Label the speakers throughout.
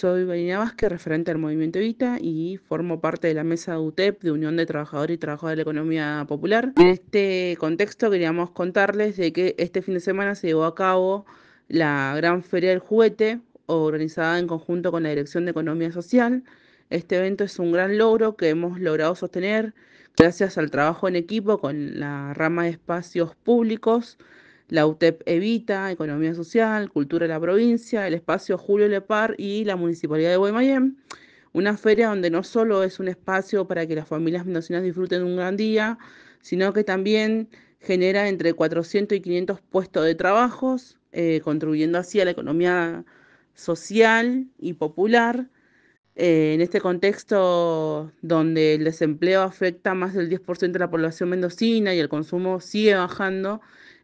Speaker 1: Soy Vaina Vázquez, referente al Movimiento Evita y formo parte de la mesa de UTEP, de Unión de Trabajadores y Trabajadores de la Economía Popular. En este contexto queríamos contarles de que este fin de semana se llevó a cabo la Gran Feria del Juguete, organizada en conjunto con la Dirección de Economía Social. Este evento es un gran logro que hemos logrado sostener gracias al trabajo en equipo con la rama de espacios públicos la UTEP Evita, Economía Social, Cultura de la Provincia, el espacio Julio Lepar y la Municipalidad de Guaymallén. Una feria donde no solo es un espacio para que las familias mendocinas disfruten un gran día, sino que también genera entre 400 y 500 puestos de trabajo, eh, contribuyendo así a la economía social y popular. Eh, en este contexto donde el desempleo afecta más del 10% de la población mendocina y el consumo sigue bajando,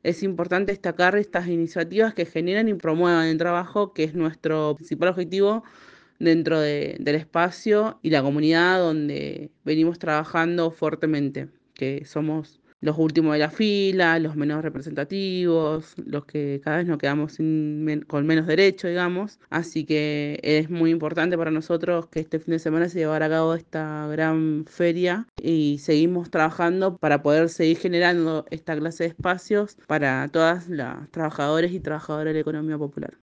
Speaker 1: es importante destacar estas iniciativas que generan y promuevan el trabajo, que es nuestro principal objetivo dentro del espacio y la comunidad donde venimos trabajando fuertemente, que somos los últimos de la fila, los menos representativos, los que cada vez nos quedamos con menos derecho, digamos. Así que es muy importante para nosotros que este fin de semana se llevara a cabo esta gran feria y seguimos trabajando para poder seguir generando esta clase de espacios para todas las trabajadoras y trabajadoras de la economía popular.